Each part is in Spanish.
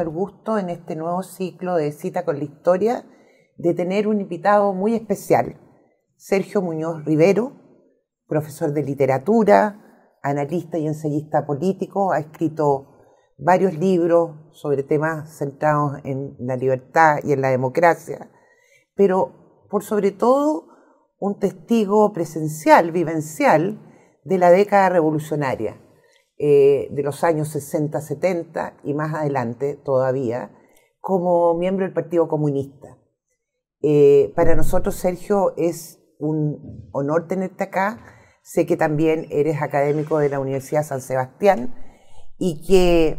el gusto en este nuevo ciclo de Cita con la Historia de tener un invitado muy especial, Sergio Muñoz Rivero, profesor de literatura, analista y ensayista político, ha escrito varios libros sobre temas centrados en la libertad y en la democracia, pero por sobre todo un testigo presencial, vivencial, de la década revolucionaria eh, de los años 60, 70 y más adelante todavía, como miembro del Partido Comunista. Eh, para nosotros, Sergio, es un honor tenerte acá. Sé que también eres académico de la Universidad San Sebastián y que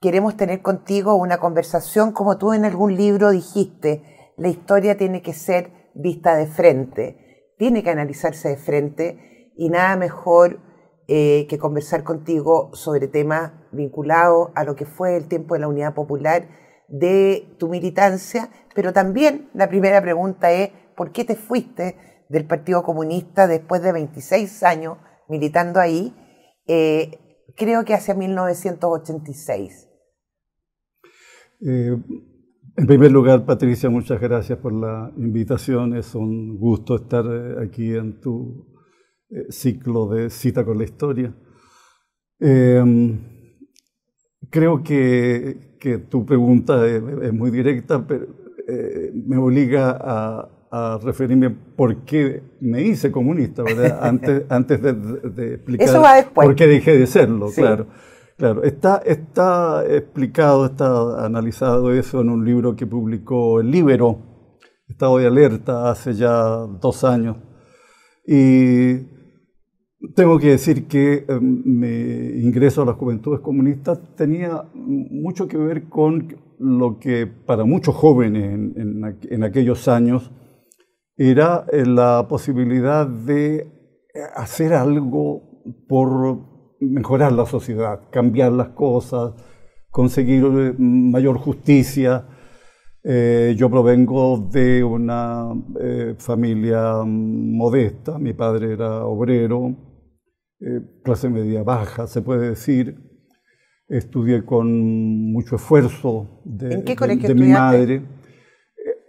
queremos tener contigo una conversación, como tú en algún libro dijiste, la historia tiene que ser vista de frente, tiene que analizarse de frente y nada mejor eh, que conversar contigo sobre temas vinculados a lo que fue el tiempo de la Unidad Popular, de tu militancia, pero también la primera pregunta es, ¿por qué te fuiste del Partido Comunista después de 26 años militando ahí? Eh, creo que hacia 1986. Eh, en primer lugar, Patricia, muchas gracias por la invitación. Es un gusto estar aquí en tu eh, ciclo de cita con la historia. Em, creo que, tu pregunta es, muy directa, pero eh, me obliga a, a, referirme por qué me hice comunista, ¿verdad? Antes, antes de, explicar por qué dejé de serlo, claro. Claro, está, está explicado, está analizado eso en un libro que publicó el libro Estado de Alerta, hace ya dos años. Y tengo que decir que em, mi ingreso a las juventudes comunistas tenía mucho que ver con lo que para muchos jóvenes en, aquellos años era eh, la posibilidad de eh, hacer algo por mejorar la sociedad, cambiar las cosas, conseguir eh, mayor justicia. yo provengo de una familia modesta, mi padre era obrero, eh, clase media baja, se puede decir. Estudié con mucho esfuerzo de, mi madre.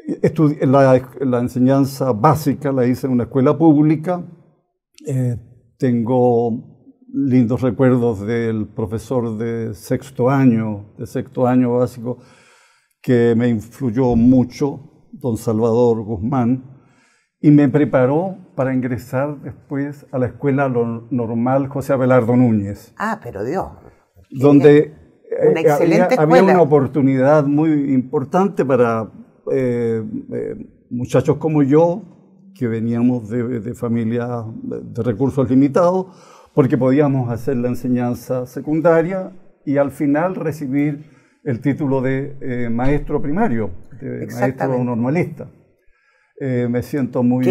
Eh, estudié, la, enseñanza básica la hice en una escuela pública. Eh, tengo lindos recuerdos del profesor de sexto año, de sexto año básico, que me influyó mucho, don Salvador Guzmán, y me preparó para ingresar después a la Escuela Normal José Abelardo Núñez. Ah, pero Dios. Donde eh, una había, una oportunidad muy importante para eh, eh, muchachos como yo, que veníamos de, familias de recursos limitados, porque podíamos hacer la enseñanza secundaria y al final recibir el título de maestro primario, de maestro normalista. Eh, me siento muy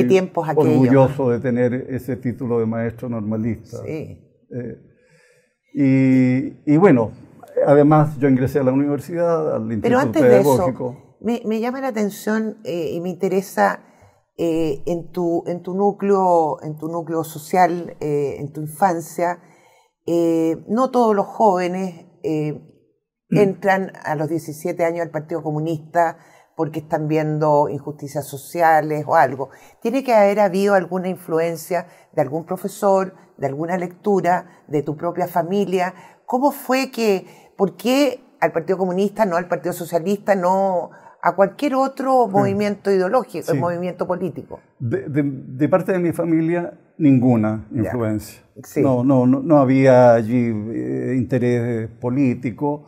orgulloso ah? de tener ese título de maestro normalista. Sí. Eh, y, bueno, además yo ingresé a la universidad, al Instituto antes De eso, me, llama la atención eh, y me interesa en, tu, en, tu núcleo, en tu núcleo social, en tu infancia, no todos los jóvenes mm. entran a los 17 años al Partido Comunista porque están viendo injusticias sociales o algo. Tiene que haber habido alguna influencia de algún profesor, de alguna lectura, de tu propia familia. ¿Cómo fue que, por qué al Partido Comunista, no al Partido Socialista, no a cualquier otro mm. movimiento ideológico, movimiento político? De, parte de mi familia, ninguna influencia. No, no, no, había allí eh, interés político,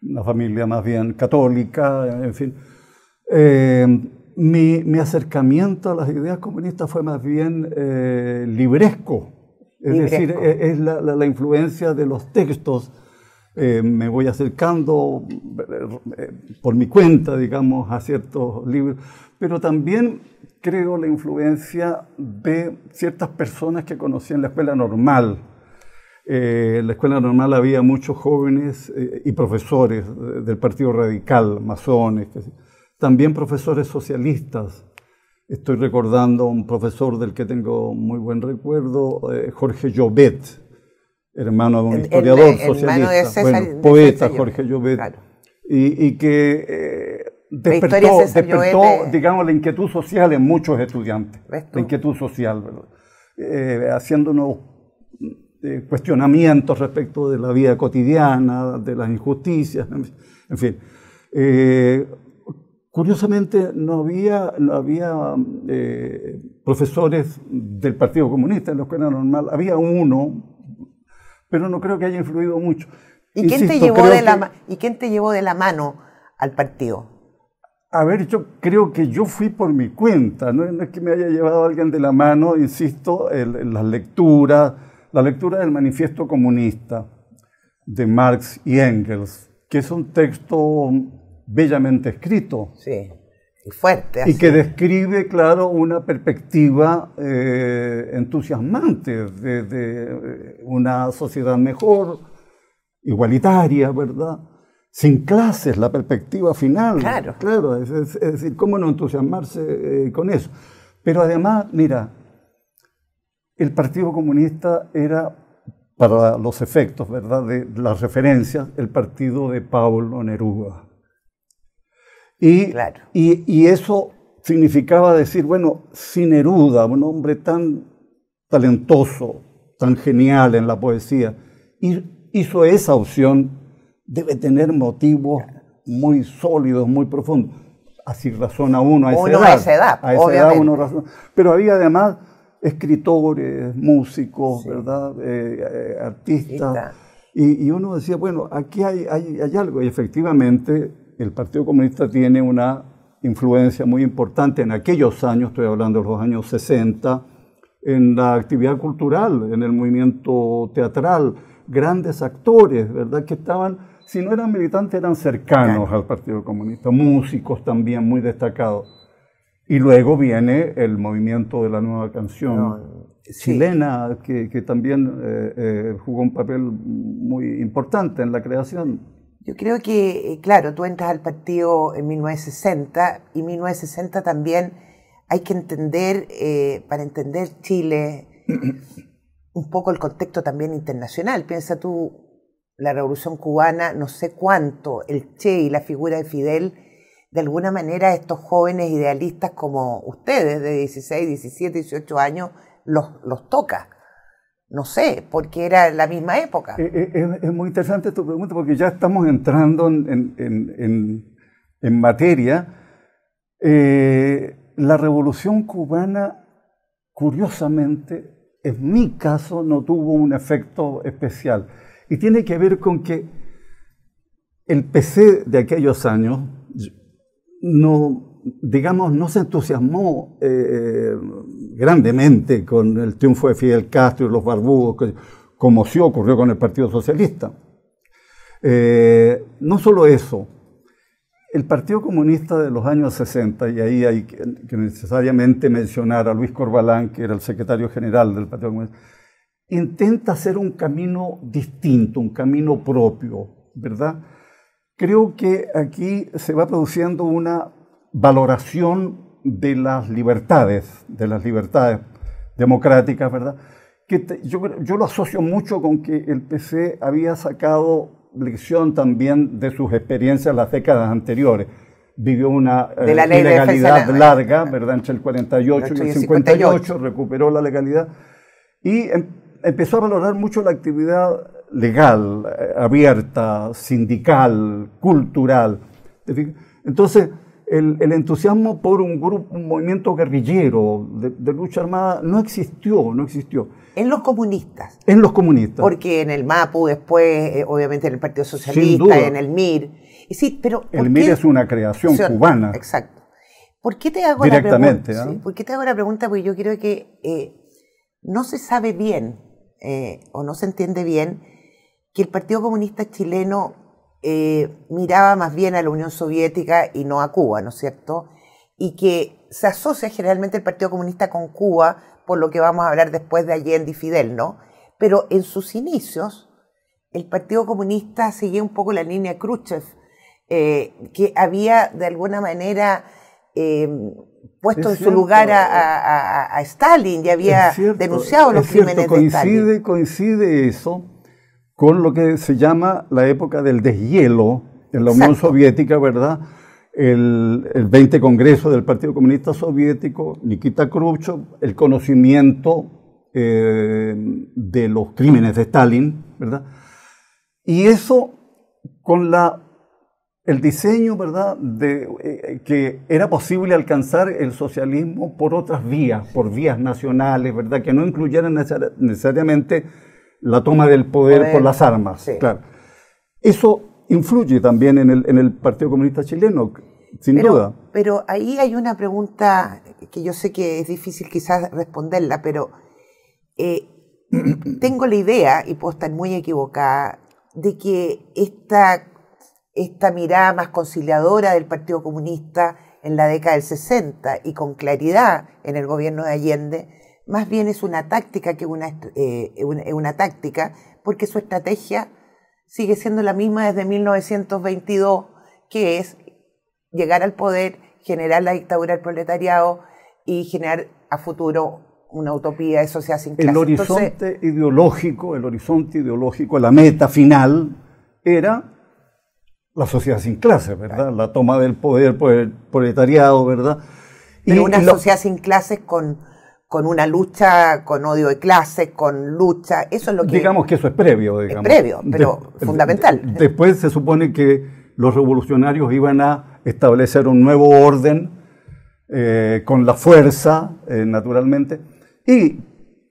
una familia más bien católica, en fin. Eh, mi, acercamiento a las ideas comunistas fue más bien eh, libresco, es decir, e, es, la, influencia de los textos. Eh, me voy acercando por mi cuenta, digamos, a ciertos libros, pero también creo la influencia de ciertas personas que conocí en la escuela normal. en la escuela normal había muchos jóvenes y profesores del Partido Radical, masones, etc. También profesores socialistas. Estoy recordando a un profesor del que tengo muy buen recuerdo, eh, Jorge Llobet, hermano de un historiador socialista, poeta Jorge Llobet, y, que eh, despertó, digamos, la inquietud social en muchos estudiantes, la inquietud social, ¿verdad? Eh, haciéndonos cuestionamientos respecto de la vida cotidiana, de las injusticias, en fin. Curiosamente, no había, no había eh, profesores del Partido Comunista en que era normal, había uno, pero no creo que haya influido mucho. ¿Y, quién, te llevó de la, ¿y quién te llevó de la mano al partido? A ver, yo creo que yo fui por mi cuenta, no, es que me haya llevado alguien de la mano, insisto, en las lecturas, la lectura del manifiesto comunista de Marx y Engels, que es un texto bellamente escrito. Sí, y fuerte. Y que describe, claro, una perspectiva eh, entusiasmante de, eh, una sociedad mejor, igualitaria, ¿verdad? Sin clases, la perspectiva final. Claro. Claro, es, decir, ¿cómo no entusiasmarse eh, con eso? Pero además, mira, el Partido Comunista era, para los efectos, ¿verdad?, de las referencias, el partido de Pablo Neruda. Y, claro. y, eso significaba decir, bueno, sin Neruda, un hombre tan talentoso, tan genial en la poesía, hizo esa opción, debe tener motivos muy sólidos, muy profundos. Así razona uno a esa uno edad. A esa edad, obviamente. Pero había además escritores, músicos, ¿verdad? Eh, eh, artistas. Y, uno decía, bueno, aquí hay, hay, hay algo. Y efectivamente el Partido Comunista tiene una influencia muy importante en aquellos años, estoy hablando de los años 60, en la actividad cultural, en el movimiento teatral, grandes actores, ¿verdad? Que estaban, si no eran militantes, eran cercanos al Partido Comunista, músicos también muy destacados. Y luego viene el movimiento de la nueva canción chilena, que, también eh, eh, jugó un papel muy importante en la creación. Yo creo que, eh, claro, tú entras al partido en 1960 y 1960 también hay que entender, eh, para entender Chile, un poco el contexto también internacional. Piensa tú, la revolución cubana, no sé cuánto, el Che y la figura de Fidel, de alguna manera estos jóvenes idealistas como ustedes, de 16, 17, 18 años, los, los toca. No sé, porque era la misma época. Eh, eh, es, muy interesante tu pregunta porque ya estamos entrando en, materia. Eh, la revolución cubana, curiosamente, en mi caso, no tuvo un efecto especial. Y tiene que ver con que el PC de aquellos años no, digamos, no se entusiasmó grandemente con el triunfo de Fidel Castro y los barbudos, como sí ocurrió con el Partido Socialista. Eh, no solo eso, el Partido Comunista de los años 60, y ahí hay que necesariamente mencionar a Luis Corbalán, que era el secretario general del Partido Comunista, intenta hacer un camino distinto, un camino propio, ¿verdad? Creo que aquí se va produciendo una valoración de las libertades, de las libertades democráticas, ¿verdad? Que yo, yo lo asocio mucho con que el PC había sacado lección también de sus experiencias las décadas anteriores. Vivió una eh, ilegalidad larga, ¿verdad? Entre el 48 y el 58, recuperó la legalidad y em, empezó a valorar mucho la actividad legal, eh, abierta, sindical, cultural. Entonces, el, entusiasmo por un grupo, movimiento guerrillero de, lucha armada no existió, no existió. En los comunistas. En los comunistas. Porque en el MAPU, después, eh, obviamente en el Partido Socialista, en el MIR. sí, pero el MIR es una creación cubana. Exacto. ¿Por qué te hago Directamente, la pregunta? ¿ah? ¿Por qué te hago la pregunta? Porque yo creo que eh, no se sabe bien eh, o no se entiende bien que el Partido Comunista Chileno eh, miraba más bien a la Unión Soviética y no a Cuba, ¿no es cierto? Y que se asocia generalmente el Partido Comunista con Cuba, por lo que vamos a hablar después de Allende y Fidel, ¿no? Pero en sus inicios, el Partido Comunista seguía un poco la línea Khrushchev, eh, que había de alguna manera eh, puesto en su lugar a, Stalin y había denunciado los crímenes de Stalin. Coincide eso con lo que se llama la época del deshielo en la Unión Soviética, ¿verdad? El, 20 Congreso del Partido Comunista Soviético, Nikita Khrushchev, el conocimiento eh, de los crímenes de Stalin, ¿verdad? Y eso con la, el diseño, ¿verdad?, de, eh, que era posible alcanzar el socialismo por otras vías, por vías nacionales, ¿verdad?, que no incluyeran necesariamente la toma del poder, por las armas. Claro. Eso influye también en el, Partido Comunista Chileno, sin duda. Pero ahí hay una pregunta que yo sé que es difícil quizás responderla, pero eh, tengo la idea, y puedo estar muy equivocada, de que esta, esta mirada más conciliadora del Partido Comunista en la década del 60 y con claridad en el gobierno de Allende, más bien es una táctica que una, eh, eh, eh, una, táctica, porque su estrategia sigue siendo la misma desde 1922, que es llegar al poder, generar la dictadura del proletariado y generar a futuro una utopía de sociedad sin clase. El horizonte ideológico, el horizonte ideológico, la meta final era la sociedad sin clases, ¿verdad? La toma del poder por el proletariado, ¿verdad? y una sociedad sin clases con con una lucha con odio de clase, con lucha, eso es lo que... Digamos que eso es previo, digamos. Es previo, pero fundamental. después se supone que los revolucionarios iban a establecer un nuevo orden eh, con la fuerza, eh, naturalmente, y,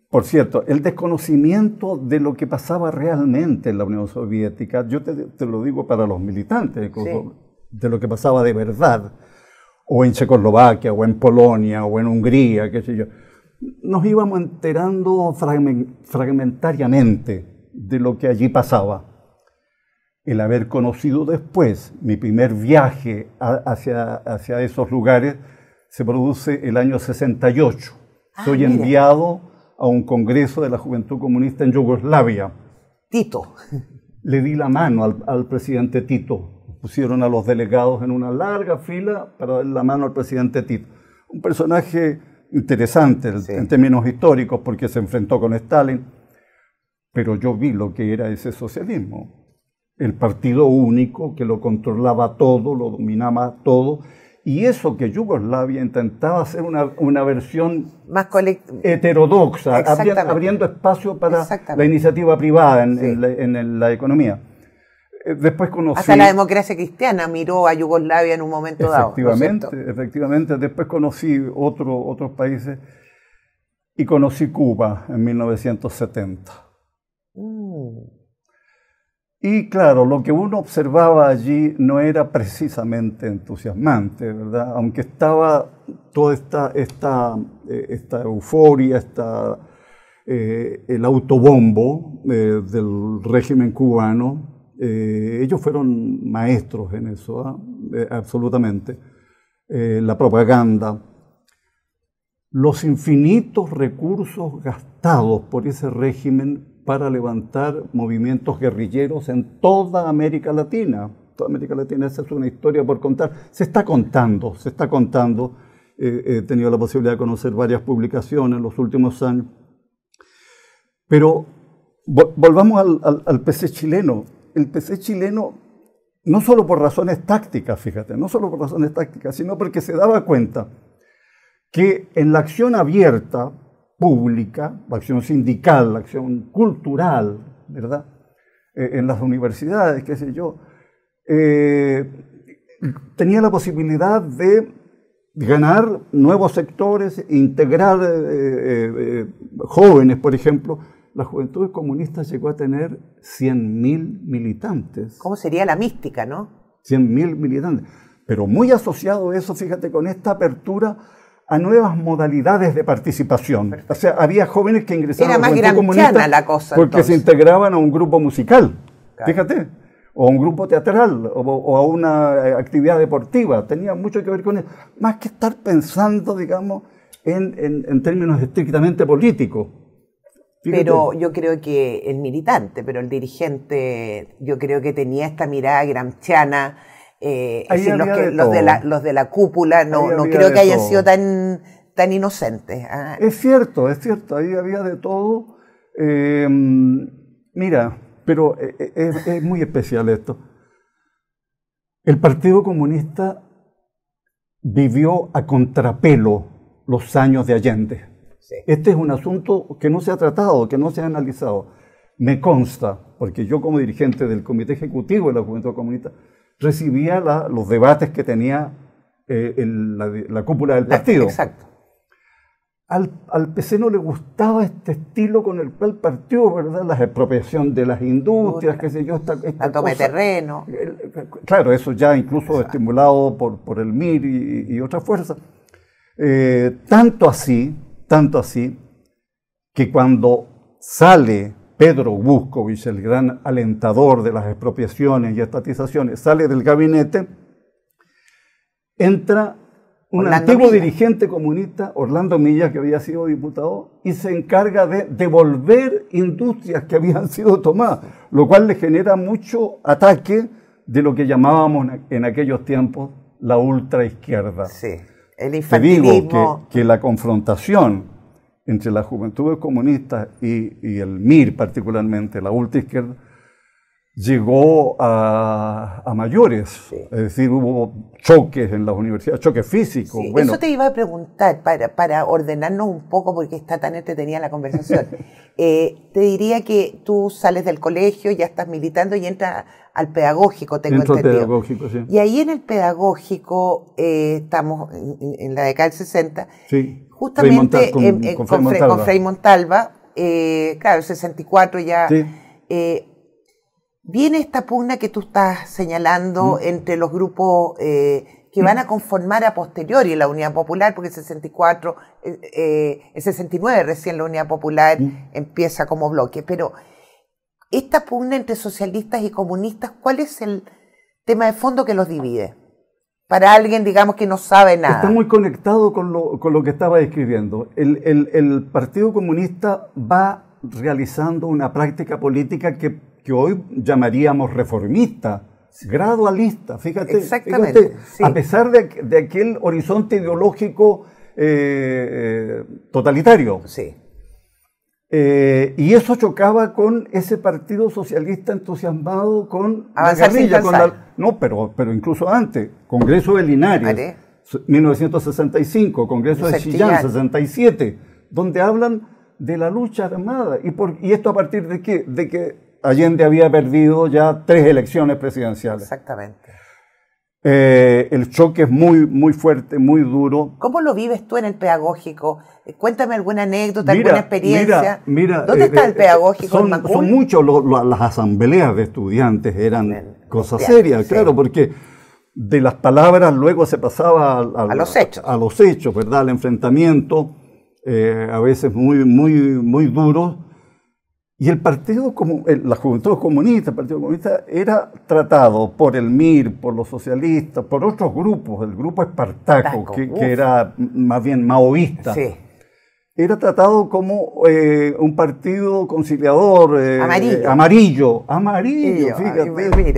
por cierto, el desconocimiento de lo que pasaba realmente en la Unión Soviética, yo te, te lo digo para los militantes, de lo que pasaba de verdad, o en Checoslovaquia, o en Polonia, o en Hungría, qué sé yo nos íbamos enterando fragmentariamente de lo que allí pasaba. El haber conocido después mi primer viaje hacia, hacia esos lugares se produce el año 68. Ah, Soy enviado a un congreso de la Juventud Comunista en Yugoslavia. Tito. Le di la mano al presidente Tito. Pusieron a los delegados en una larga fila para dar la mano al presidente Tito. Un personaje interesante en términos históricos porque se enfrentó con Stalin, pero yo vi lo que era ese socialismo. El partido único que lo controlaba todo, lo dominaba todo, y eso que Yugoslavia intentaba hacer una, una versión más heterodoxa, abriendo espacio para la iniciativa privada en la economía. Eh, después conocí. Hasta la democracia cristiana miró a Yugoslavia en un momento dado. Efectivamente, efectivamente. Después conocí otros países y conocí Cuba en 1970. Mm. Y claro, lo que uno observaba allí no era precisamente entusiasmante, ¿verdad? Aunque estaba toda esta, esta, eh, esta euforia, esta, eh, el autobombo del régimen cubano, eh, ellos fueron maestros en eso, ah, eh, absolutamente. Eh, la propaganda, los infinitos recursos gastados por ese régimen para levantar movimientos guerrilleros en toda América Latina. Toda América Latina, esa es una historia por contar. Se está contando, se está contando. he tenido la posibilidad de conocer varias publicaciones en los últimos años. Pero volvamos al, al PC chileno el PC chileno, no solo por razones tácticas, fíjate, no solo por razones tácticas, sino porque se daba cuenta que en la acción abierta, pública, la acción sindical, la acción cultural, ¿verdad? Eh, en las universidades, qué sé yo, eh, tenía la posibilidad de ganar nuevos sectores, integrar eh, jóvenes, por ejemplo, la juventud comunista llegó a tener 100.000 militantes. ¿Cómo sería la mística, no? 100.000 militantes. Pero muy asociado eso, fíjate, con esta apertura a nuevas modalidades de participación. O sea, había jóvenes que ingresaban a la juventud comunista la cosa, porque se integraban a un grupo musical. Fíjate, o a un grupo teatral, o, a una eh, actividad deportiva. Tenía mucho que ver con eso. Más que estar pensando, digamos, en términos estrictamente políticos. Pero yo creo que el militante, pero el dirigente, yo creo que tenía esta mirada gramchiana. Eh, los, de la, cúpula no, creo que hayan sido tan, tan inocentes. ¿ah? Es cierto, es cierto, ahí había de todo. Em, mira, pero eh, eh, es muy especial esto. El Partido Comunista vivió a contrapelo los años de Allende. Este es un asunto que no se ha tratado, que no se ha analizado. Me consta, porque yo como dirigente del Comité Ejecutivo de la Juventud Comunista, recibía los debates que tenía eh, la, cúpula del partido. exacto. Al, PC no le gustaba este estilo con el cual partió, ¿verdad? La expropiación de las industrias, qué sé yo, esta, esta terreno. Claro, eso ya incluso estimulado por, el MIR y, otras fuerzas. Eh, tanto así tanto así que cuando sale Pedro Buscovich, el gran alentador de las expropiaciones y estatizaciones, sale del gabinete, entra un antiguo dirigente comunista, Orlando Milla, que había sido diputado, y se encarga de devolver industrias que habían sido tomadas, lo cual le genera mucho ataque de lo que llamábamos en aquellos tiempos la ultraizquierda. Sí. Te digo que, la confrontación entre la juventud comunista y, y el MIR, particularmente la ultra llegó a, a mayores, es decir, hubo choques en las universidades, choques físicos. Eso te iba a preguntar para, para, ordenarnos un poco porque está tan entretenida la conversación. Eh, te diría que tú sales del colegio, ya estás militando y entras al pedagógico, tengo entendido. Pedagógico, Y ahí en el pedagógico eh, estamos en, la década del 60, justamente con, Frey Montalva, eh, claro, el 64 ya... Eh, viene esta pugna que tú estás señalando mm. entre los grupos eh, que mm. van a conformar a posteriori la Unión Popular, porque el 64, en eh, eh, el 69 recién la Unión Popular mm. empieza como bloque. Pero esta pugna entre socialistas y comunistas, ¿cuál es el tema de fondo que los divide? Para alguien, digamos, que no sabe nada. Está muy conectado con lo, que estaba describiendo. El, el Partido Comunista va realizando una práctica política que que hoy llamaríamos reformista gradualista, fíjate. Exactamente. A pesar de, aquel horizonte ideológico eh, eh, totalitario. Sí. Eh, y eso chocaba con ese Partido Socialista entusiasmado con la guerrilla. no, pero, pero incluso antes, Congreso de Linares, 1965, Congreso de Chillán, 67, donde hablan de la lucha armada. ¿Y, y esto a partir de qué? De que Allende había perdido ya tres elecciones presidenciales. Exactamente. Eh, el choque es muy, muy fuerte, muy duro. ¿Cómo lo vives tú en el pedagógico? Eh, cuéntame alguna anécdota, alguna experiencia. Mira, ¿Dónde eh, está el pedagógico? Son, muchas las asambleas de estudiantes, eran cosas serias, claro, porque de las palabras luego se pasaba a, los hechos. A, los hechos, ¿verdad? Al enfrentamiento, a veces muy, muy, muy duro y el Partido como la Juventud Comunista, Partido Comunista, era tratado por el MIR, por los socialistas, por otros grupos, el grupo Espartaco, que, era más bien maoísta. Sí. Era tratado como eh, un partido conciliador, eh, amarillo. amarillo, amarillo,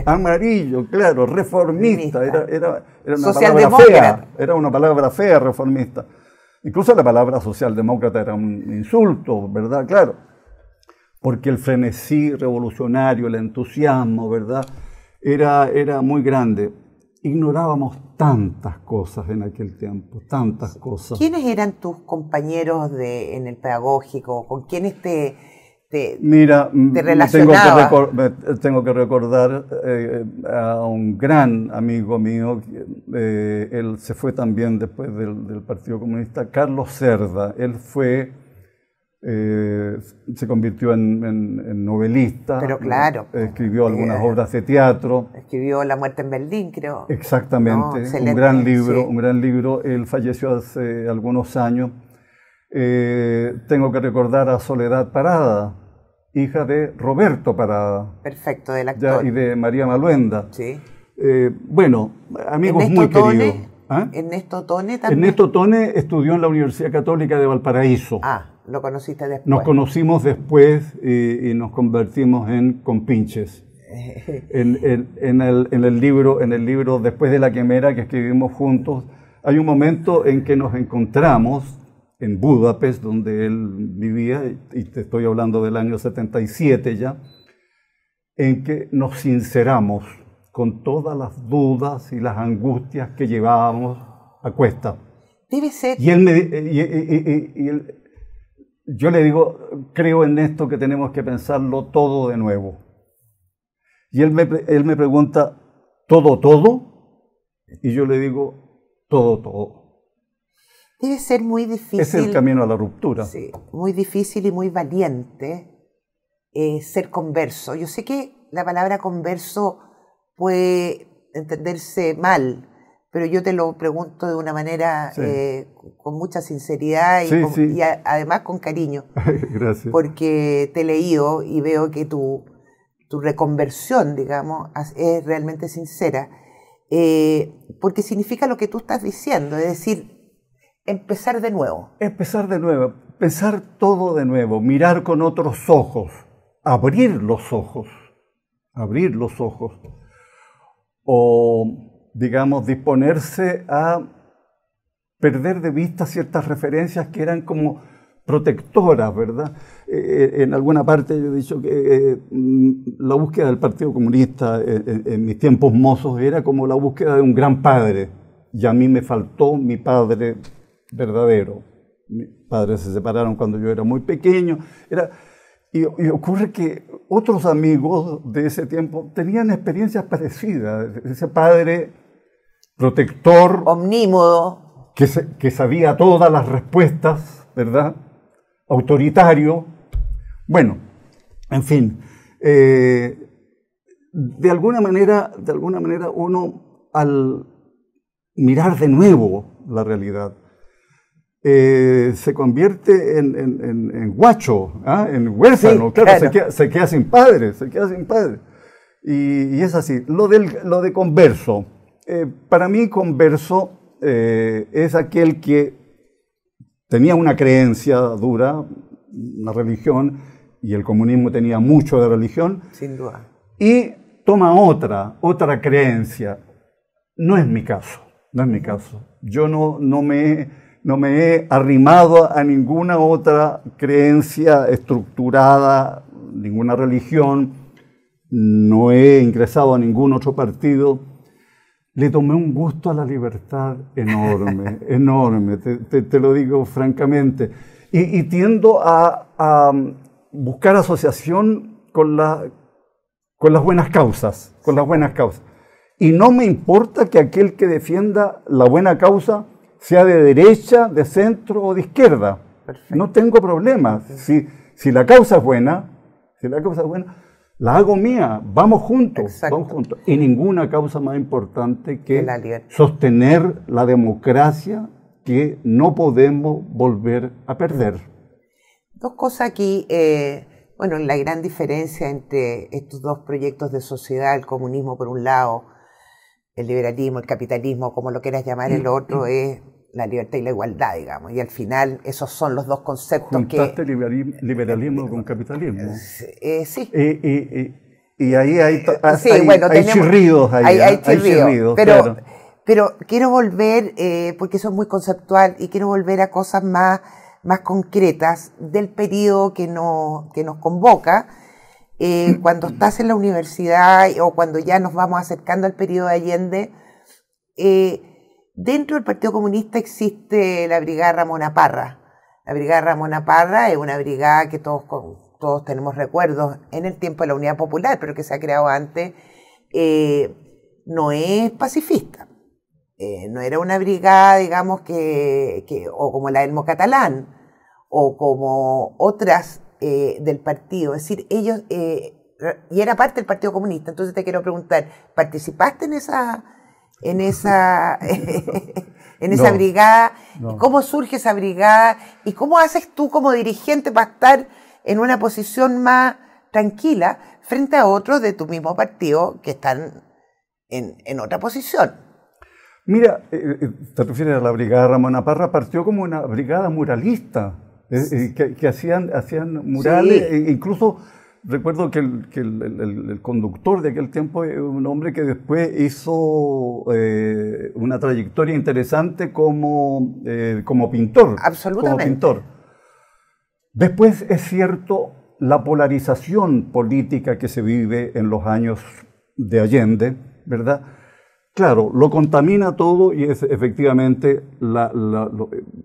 amarillo, claro, reformista, era, una palabra fea, era una palabra fea reformista. Incluso la palabra socialdemócrata era un insulto, ¿verdad? Claro porque el frenesí revolucionario, el entusiasmo, ¿verdad? Era, era muy grande. Ignorábamos tantas cosas en aquel tiempo, tantas cosas. ¿Quiénes eran tus compañeros de, en el pedagógico? ¿Con quiénes te, te, mm, relacionabas? Tengo que, recordar eh, a un gran amigo mío, eh, él se fue también después del, del Partido Comunista, Carlos Cerda. Él fue eh, se convirtió en, novelista. Pero eh, claro. Escribió eh, algunas obras de teatro. Escribió La muerte en Berlín, creo. Exactamente, un gran libro, un gran libro. Él falleció hace algunos años. tengo que recordar a Soledad Parada, hija de Roberto Parada. Perfecto, del actor. y de María Maluenda. bueno, amigos muy queridos. ¿ah? Ernesto Tone también. Ernesto Tone estudió en la Universidad Católica de Valparaíso. Ah lo conociste después. Nos conocimos después y, nos convertimos en compinches. en, el, en, el, libro, en el libro Después de la Quimera que escribimos juntos, hay un momento en que nos encontramos en Budapest, donde él vivía, y te estoy hablando del año 77 ya, en que nos sinceramos con todas las dudas y las angustias que llevábamos a cuesta. Y él me, yo le digo, creo en esto que tenemos que pensarlo todo de nuevo. Y él me, él me pregunta, ¿todo, todo? Y yo le digo, todo, todo. Debe ser muy difícil. Es el camino a la ruptura. Sí, muy difícil y muy valiente eh, ser converso. Yo sé que la palabra converso puede entenderse mal, pero yo te lo pregunto de una manera eh, con mucha sinceridad y, además con cariño. Gracias. Porque te he leído y veo que tu, tu reconversión, digamos, es realmente sincera. Eh, porque significa lo que tú estás diciendo, es decir, empezar de nuevo. Empezar de nuevo, pensar todo de nuevo, mirar con otros ojos, abrir los ojos, abrir los ojos. O digamos, disponerse a perder de vista ciertas referencias que eran como protectoras, ¿verdad? Eh, eh, en alguna parte yo he dicho que eh, mm, la búsqueda del Partido Comunista en, mis tiempos mozos era como la búsqueda de un gran padre, y a mí me faltó mi padre verdadero. Mis padres se separaron cuando yo era muy pequeño. Era, y, y ocurre que otros amigos de ese tiempo tenían experiencias parecidas. Ese padre protector. Omnímodo. Que, que sabía todas las respuestas, ¿verdad? Autoritario. Bueno, en fin. Eh, de alguna manera, de alguna manera uno al mirar de nuevo la realidad, eh, se convierte en, en, guacho, ¿ah? en huérfano, Se, queda, sin padre, se queda sin padre. Y, es así, lo, del, lo de converso, eh, para mí converso eh, es aquel que tenía una creencia dura, una religión, y el comunismo tenía mucho de religión. Sin duda. Y toma otra, otra creencia. No es mi caso, no es mi caso. Yo no, no, me, no me he arrimado a ninguna otra creencia estructurada, ninguna religión, no he ingresado a ningún otro partido le tomé un gusto a la libertad enorme, enorme, te, lo digo francamente. Y, tiendo a, buscar asociación con, la, con las buenas causas, con las buenas causas. Y no me importa que aquel que defienda la buena causa sea de derecha, de centro o de izquierda. No tengo problemas. Si, si la causa es buena, si la causa es buena, la hago mía, vamos juntos, vamos juntos. Y ninguna causa más importante que sostener la democracia que no podemos volver a perder. Dos cosas aquí, eh, bueno, la gran diferencia entre estos dos proyectos de sociedad, el comunismo por un lado, el liberalismo, el capitalismo, como lo quieras llamar el otro, es la libertad y la igualdad, digamos. Y al final esos son los dos conceptos que... Liberalismo, eh, liberalismo con eh, capitalismo. Eh, sí. y ahí hay, chirridos. Ahí, hay, ¿ah? chirridos, pero, pero quiero volver, porque eso es muy conceptual, y quiero volver a cosas más, más concretas del periodo que, nos convoca. Mm. cuando estás en la universidad o cuando ya nos vamos acercando al periodo de Allende, dentro del Partido Comunista existe la Brigada Ramona Parra. La Brigada Ramona Parra es una brigada que todos, todos tenemos recuerdos en el tiempo de la Unidad Popular, pero que se ha creado antes. Eh, no es pacifista. Eh, no era una brigada, digamos, que, o como la del Catalán, o como otras eh, del partido. Es decir, ellos, y era parte del Partido Comunista. Entonces te quiero preguntar, ¿participaste en esa en esa, en esa brigada? ¿Cómo surge esa brigada? ¿Y cómo haces tú como dirigente para estar en una posición más tranquila frente a otros de tu mismo partido que están en, en otra posición? Mira, eh, eh, te refieres a la brigada Ramón Parra, partió como una brigada muralista, eh, que, hacían, hacían murales, e incluso Recuerdo que, el, conductor de aquel tiempo es eh, un hombre que después hizo eh, una trayectoria interesante como, eh, como pintor. Absolutamente. Como pintor. Después es cierto la polarización política que se vive en los años de Allende, ¿verdad? Claro, lo contamina todo y es efectivamente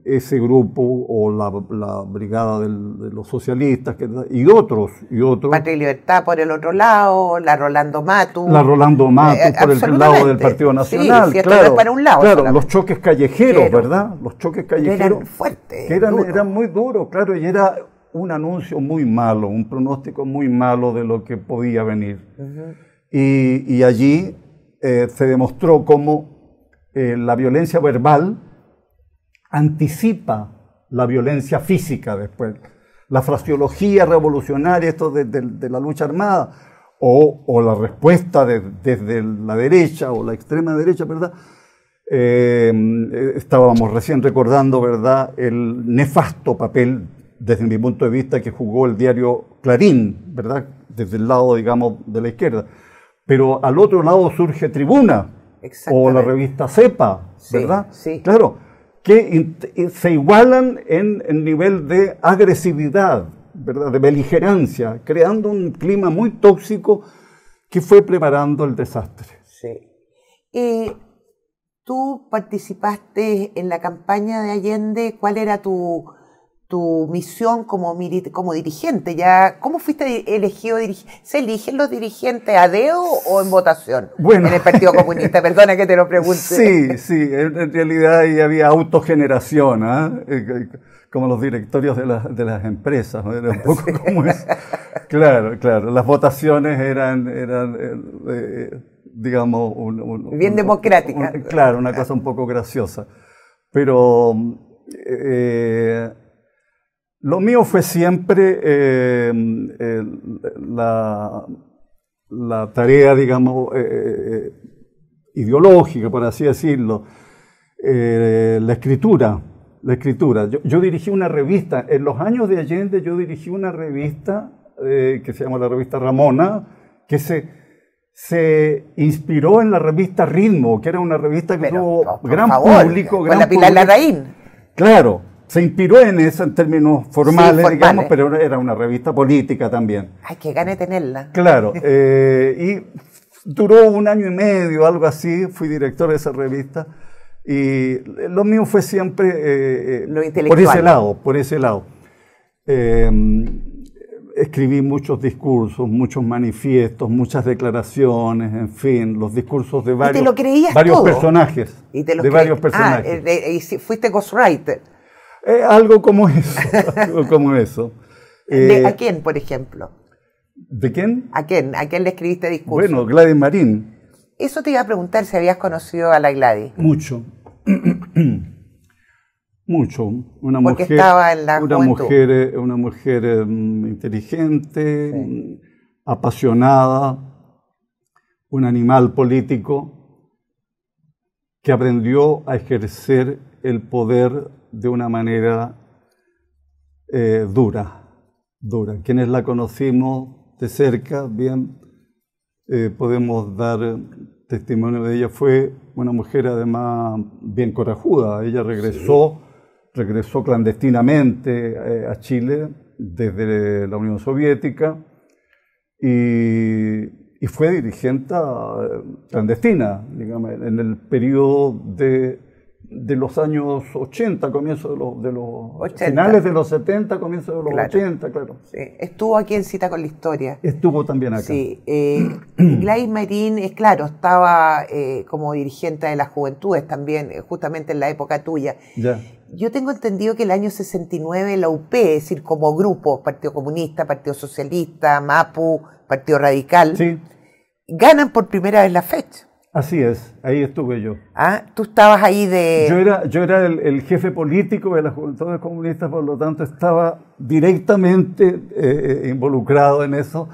ese grupo o la, brigada de los socialistas y otros y otros. Libertad por el otro lado, la Rolando Matu. La Rolando eh, Matu por el lado del Partido Nacional. Sí, claro, Claro, los choques callejeros, ¿verdad? Los choques callejeros. eran fuertes. eran, muy duros, claro, y era un anuncio muy malo, un pronóstico muy malo de lo que podía venir. y allí eh, se demostró cómo eh, la violencia verbal anticipa la violencia física después. La fraseología revolucionaria, esto de, la lucha armada, o, la respuesta desde la derecha o la extrema derecha, ¿verdad? Eh, estábamos recién recordando, ¿verdad?, el nefasto papel, desde mi punto de vista, que jugó el diario Clarín, ¿verdad?, desde el lado, digamos, de la izquierda pero al otro lado surge Tribuna o la revista Cepa, ¿verdad? Sí. Claro, que eh, se igualan en el nivel de agresividad, ¿verdad? De beligerancia, creando un clima muy tóxico que fue preparando el desastre. Sí. Y tú participaste en la campaña de Allende, ¿cuál era tu, tu misión como, como dirigente? Ya, ¿Cómo fuiste elegido ¿Se eligen los dirigentes a dedo o en votación? Bueno. En el Partido Comunista, perdona que te lo pregunte. Sí, sí, en realidad ahí había autogeneración, ¿ah? eh, eh, como los directorios de, las, empresas, era un poco como eso. Claro, claro, las votaciones eran, eh, digamos, un, bien democráticas. claro, una cosa un poco graciosa. Pero... Lo mío fue siempre eh, eh, la, tarea, digamos, eh, ideológica, por así decirlo, la escritura. La escritura. Yo, dirigí una revista, en los años de Allende yo dirigí una revista que se llama la revista Ramona, que se, se inspiró en la revista Ritmo, que era una revista que tuvo gran público. Con la Pilar Claro, se inspiró en eso en términos formales, digamos, pero era una revista política también. Ay, que gane tenerla. Claro, eh, y duró un año y medio, algo así, fui director de esa revista, y lo mío fue siempre eh, eh, Lo por ese lado, por ese lado. Em, escribí muchos discursos, muchos manifiestos, muchas declaraciones, en fin, los discursos de varios, lo personajes. ¿Y de varios ah, personajes. Ah, fuiste ghostwriter. Eh, algo como eso. como eso. ¿A eh, quién, por ejemplo? ¿De quién? ¿A quién? ¿A quién le escribiste discurso? Bueno, Gladys Marín. Eso te iba a preguntar si habías conocido a la Gladys. Mucho. Mucho. Una Porque mujer, estaba en la una mujer, eh, una mujer mm, inteligente, mm, apasionada, un animal político que aprendió a ejercer el poder de una manera eh, dura, dura. Quienes la conocimos de cerca, bien, eh, podemos dar eh, testimonio de ella. Fue una mujer además bien corajuda. Ella regresó, regresó clandestinamente a Chile desde la Unión Soviética y, fue dirigente clandestina, en el periodo de de los años 80, comienzo de los, finales de los 70, comienzo de los 80, claro. Estuvo aquí en Cita con la Historia. Estuvo también acá. Sí. Eh, Gladys Marín, es claro, estaba eh, como dirigente de las juventudes también, eh, justamente en la época tuya. Ya. Yo tengo entendido que el año 69 la UP, es decir, como grupo, Partido Comunista, Partido Socialista, MAPU, Partido Radical, ganan por primera vez la fecha. Así es, ahí estuve yo. Ah, tú estabas ahí de... Yo era, yo era el, jefe político de las Juventudes Comunistas, por lo tanto estaba directamente eh, involucrado en eso.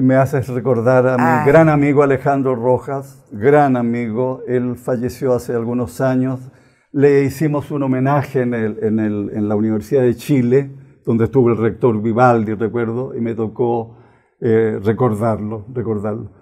Me haces recordar a mi ah. gran amigo Alejandro Rojas, gran amigo, él falleció hace algunos años. Le hicimos un homenaje en, en, la Universidad de Chile, donde estuvo el rector Vivaldi, recuerdo, y me tocó eh, recordarlo, recordarlo.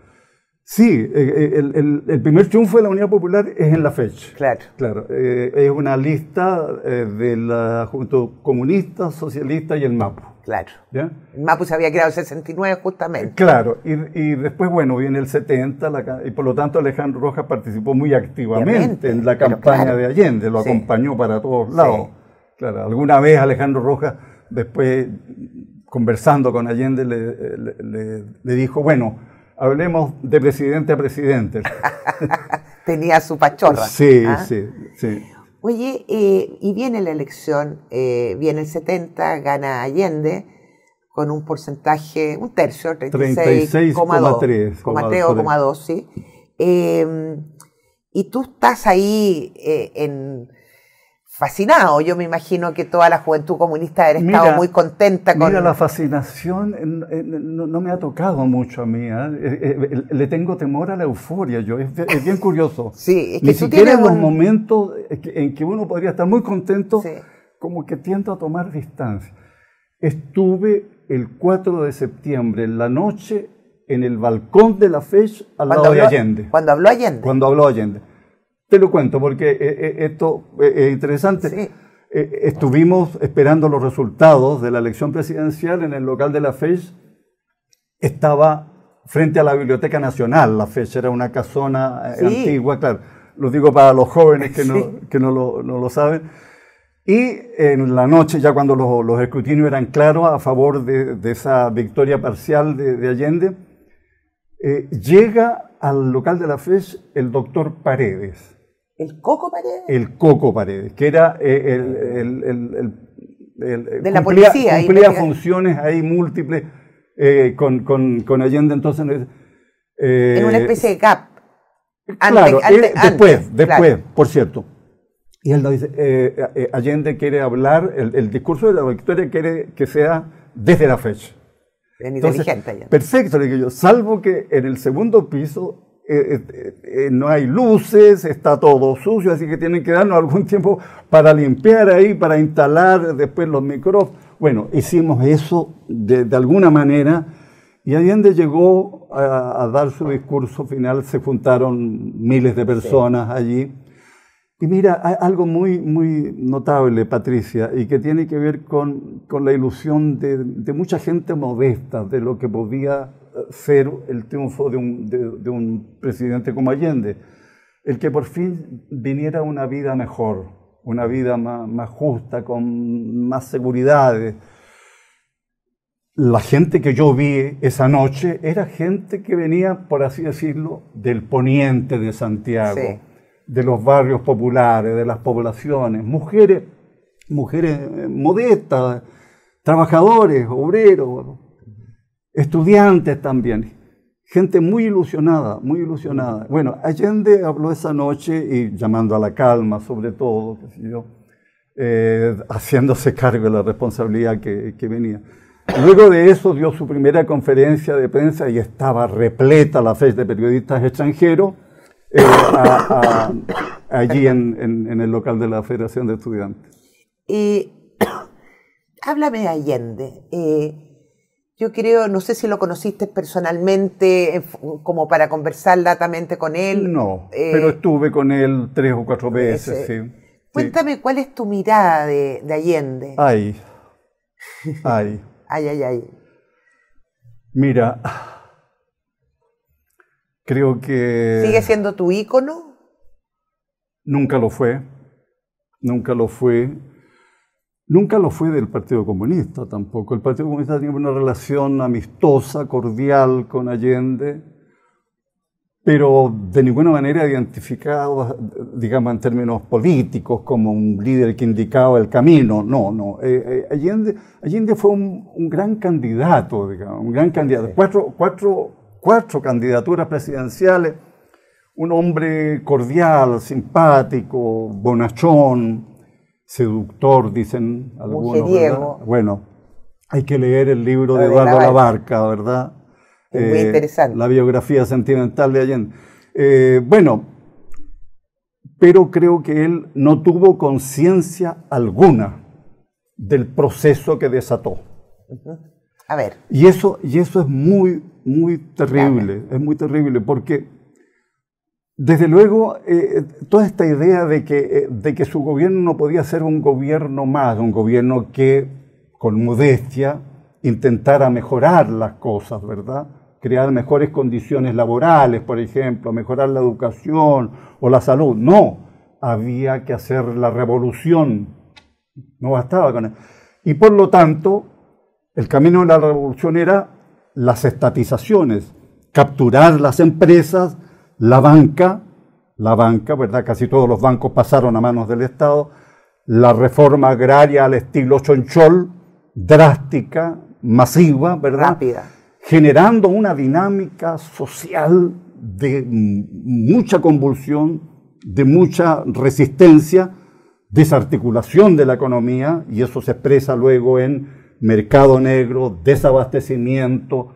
Sí, eh, eh, el, primer triunfo de la Unidad Popular es en la fecha. Claro. Eh, es una lista de la Junto Comunista, Socialista y el MAPU. Claro. ¿Ya? El MAPU se había creado en 69 justamente. Claro. Y, después, bueno, viene el 70 y por lo tanto Alejandro Rojas participó muy activamente en la campaña de Allende, lo acompañó para todos lados. Claro, alguna vez Alejandro Rojas, después conversando con Allende, le dijo, bueno, hablemos de presidente a presidente. Tenía su pachorra. Sí, ¿Ah? sí, sí. Oye, eh, y viene la elección, eh, viene el 70, gana Allende con un porcentaje, un tercio, 36,3. 36, sí. Em, y tú estás ahí eh, en fascinado. Yo me imagino que toda la juventud comunista era estado muy contenta con... Mira, la fascinación no, me ha tocado mucho a mí. ¿eh? Eh, eh, le tengo temor a la euforia. Yo, es, bien curioso. sí, Ni siquiera en los un... momentos en que uno podría estar muy contento, como que tiendo a tomar distancia. Estuve el 4 de septiembre, en la noche, en el balcón de la FECH al lado de Allende. Cuando habló Allende. Cuando habló Allende. Te lo cuento porque eh, eh, esto eh, es interesante. Estuvimos esperando los resultados de la elección presidencial en el local de la Fech. Estaba frente a la Biblioteca Nacional. La Fech era una casona antigua, claro. Lo digo para los jóvenes que no, lo, saben. Y en la noche, ya cuando los, escrutinios eran claros a favor de, esa victoria parcial de, Allende, llega al local de la FES el doctor Paredes, ¿El Coco Paredes? El Coco Paredes, que era eh, el, el, el, el eh, de la policía. Cumplía funciones ahí múltiples eh, con, con, con, Allende entonces. en una especie de CAP. Antes, después, después, por cierto. Y él nos dice, Allende quiere hablar, el, discurso de la victoria quiere que sea desde la fecha. Entonces, inteligente Allende. Perfecto, le digo yo, salvo que en el segundo piso eh, eh, eh, no hay luces, está todo sucio, así que tienen que darnos algún tiempo para limpiar ahí, para instalar después los micrófonos. Bueno, hicimos eso de, alguna manera y Allende llegó a, dar su discurso final, se juntaron miles de personas allí. Y mira, hay algo muy, muy notable, Patricia, y que tiene que ver con, con la ilusión de mucha gente modesta, de lo que podía ser el triunfo de un, presidente como Allende, el que por fin viniera una vida mejor, una vida más, justa, con más seguridad. La gente que yo vi esa noche era gente que venía, por así decirlo, del poniente de Santiago, de los barrios populares, de las poblaciones, mujeres, mujeres eh, modestas, trabajadores, obreros, estudiantes también, gente muy ilusionada, muy ilusionada. Bueno, Allende habló esa noche y llamando a la calma, sobre todo, eh, haciéndose cargo de la responsabilidad que, venía. Luego de eso dio su primera conferencia de prensa y estaba repleta la fecha de periodistas extranjeros eh, allí en, el local de la Federación de Estudiantes. háblame Allende. Eh, yo creo, no sé si lo conociste personalmente como para conversar latamente con él. No, eh, pero estuve con él tres o cuatro veces, Cuéntame cuál es tu mirada de, de Allende. Ay, ay. ay, ay, ay. Mira, creo que... ¿Sigue siendo tu ícono? Nunca lo fue, nunca lo fue. Nunca lo fue del Partido Comunista tampoco. El Partido Comunista tiene una relación amistosa, cordial con Allende, pero de ninguna manera identificado, digamos, en términos políticos, como un líder que indicaba el camino. No, no. Eh, eh, Allende, fue un, gran candidato, digamos, un gran candidato. cuatro candidaturas presidenciales. Un hombre cordial, simpático, bonachón, seductor, dicen algunos. ¿verdad? Bueno, hay que leer el libro de, Eduardo Labarca, ¿verdad? muy eh, interesante. La biografía sentimental de Allende. Eh, bueno, pero creo que él no tuvo conciencia alguna del proceso que desató. A ver. Y eso, y eso es muy, muy terrible, es muy terrible, porque desde luego, eh, eh, toda esta idea de que, eh, de que su gobierno no podía ser un gobierno más, un gobierno que, con modestia, intentara mejorar las cosas, ¿verdad? Crear mejores condiciones laborales, por ejemplo, mejorar la educación o la salud. No, había que hacer la revolución. No bastaba con eso. Y por lo tanto, el camino de la revolución era las estatizaciones, capturar las empresas, la banca, la banca, ¿verdad? Casi todos los bancos pasaron a manos del Estado, la reforma agraria al estilo chonchol, drástica, masiva, ¿verdad? Rápida. Generando una dinámica social de mucha convulsión, de mucha resistencia, desarticulación de la economía, y eso se expresa luego en mercado negro, desabastecimiento,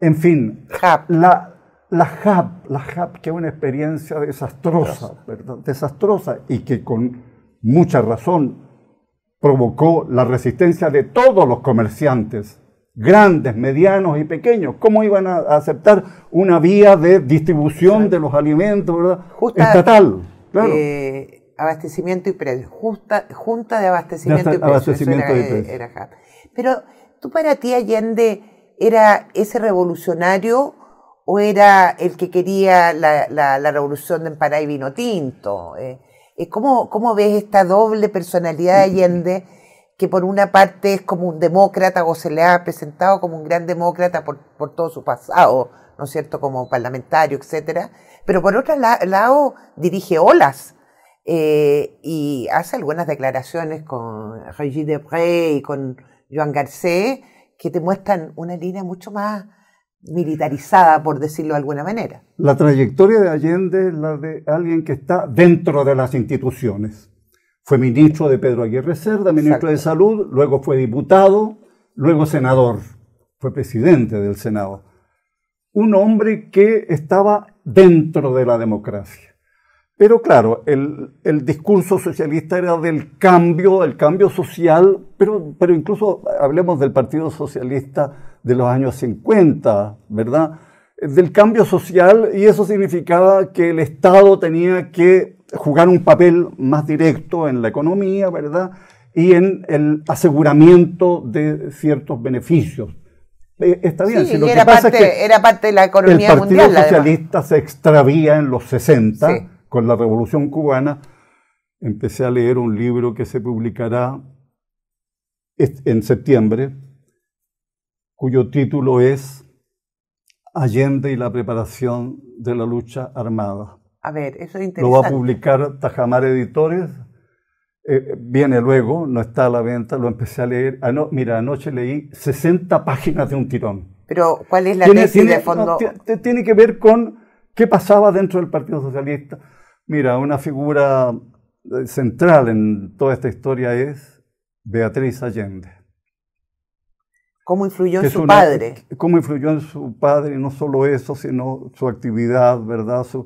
en fin, la, la JAP, la que es una experiencia desastrosa, ¿verdad? Desastrosa y que con mucha razón provocó la resistencia de todos los comerciantes, grandes, medianos y pequeños. ¿Cómo iban a aceptar una vía de distribución de los alimentos ¿verdad? estatal? Eh, abastecimiento y precios. junta de abastecimiento, y precios. Pero tú para ti, Allende, era ese revolucionario o era el que quería la, la, revolución de Empará y Vino Tinto. Eh, eh, ¿cómo, ¿Cómo ves esta doble personalidad de Allende, que por una parte es como un demócrata o se le ha presentado como un gran demócrata por, por todo su pasado, ¿no es cierto?, como parlamentario, etcétera, pero por otro lado dirige olas. Eh, y hace algunas declaraciones con Regis Depré y con Joan Garcés que te muestran una línea mucho más militarizada, por decirlo de alguna manera. La trayectoria de Allende es la de alguien que está dentro de las instituciones. Fue ministro de Pedro Aguirre Cerda, ministro de Salud, luego fue diputado, luego senador, fue presidente del Senado. Un hombre que estaba dentro de la democracia. Pero claro, el, discurso socialista era del cambio, el cambio social, pero, pero incluso hablemos del Partido Socialista de los años 50, ¿verdad? Del cambio social y eso significaba que el Estado tenía que jugar un papel más directo en la economía, ¿verdad? Y en el aseguramiento de ciertos beneficios. Eh, está bien, sí, si era, parte, que era parte de la economía mundial. El Partido Socialista se extravía en los 60 con la Revolución Cubana. Empecé a leer un libro que se publicará en septiembre, cuyo título es Allende y la preparación de la lucha armada. A ver, eso es interesante. Lo va a publicar Tajamar Editores. Eh, viene luego, no está a la venta, lo empecé a leer. Ah, mira, anoche leí 60 páginas de un tirón. Pero, ¿cuál es la tiene, de fondo? tiene que ver con qué pasaba dentro del Partido Socialista. Mira, una figura eh, central en toda esta historia es Beatriz Allende. ¿Cómo influyó en su padre? ¿Cómo influyó en su padre? no solo eso, sino su actividad, ¿verdad? Su,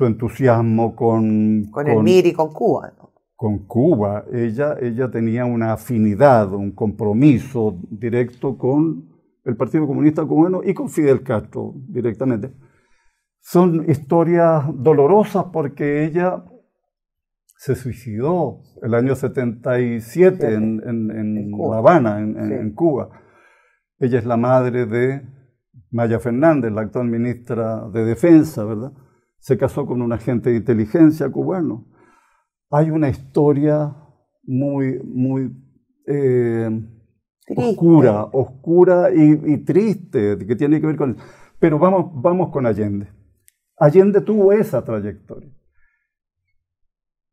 entusiasmo con... Con el con, MIR y con Cuba. Con Cuba. Ella, ella tenía una afinidad, un compromiso directo con el Partido Comunista Cubano y con Fidel Castro directamente. Son historias dolorosas porque ella se suicidó el año 77 en, en, en, La Habana, en, Cuba. Ella es la madre de Maya Fernández, la actual ministra de Defensa, ¿verdad? Se casó con un agente de inteligencia cubano. Hay una historia muy, muy eh, oscura, oscura y, triste que tiene que ver con... Pero vamos, vamos con Allende. Allende tuvo esa trayectoria.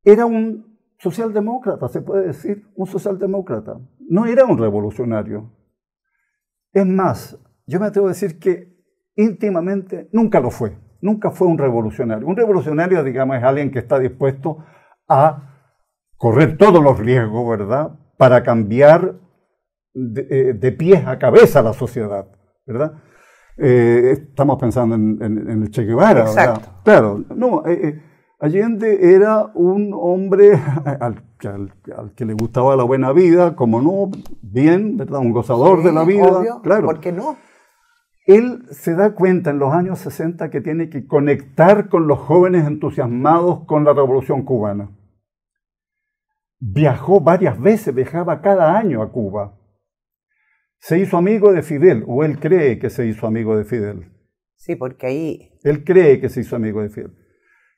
Era un socialdemócrata, se puede decir, un socialdemócrata. No era un revolucionario, es más, yo me atrevo a decir que íntimamente nunca lo fue, nunca fue un revolucionario. Un revolucionario, digamos, es alguien que está dispuesto a correr todos los riesgos, ¿verdad?, para cambiar de, eh, pies a cabeza la sociedad, ¿verdad? Eh, estamos pensando en, el Che Guevara, ¿verdad? Claro, no, eh, Allende era un hombre al, que le gustaba la buena vida, como no, bien, ¿verdad? Un gozador de la vida. claro. ¿Por qué no? Él se da cuenta en los años 60 que tiene que conectar con los jóvenes entusiasmados con la revolución cubana. Viajó varias veces, viajaba cada año a Cuba. Se hizo amigo de Fidel, o él cree que se hizo amigo de Fidel. Sí, porque ahí... Él cree que se hizo amigo de Fidel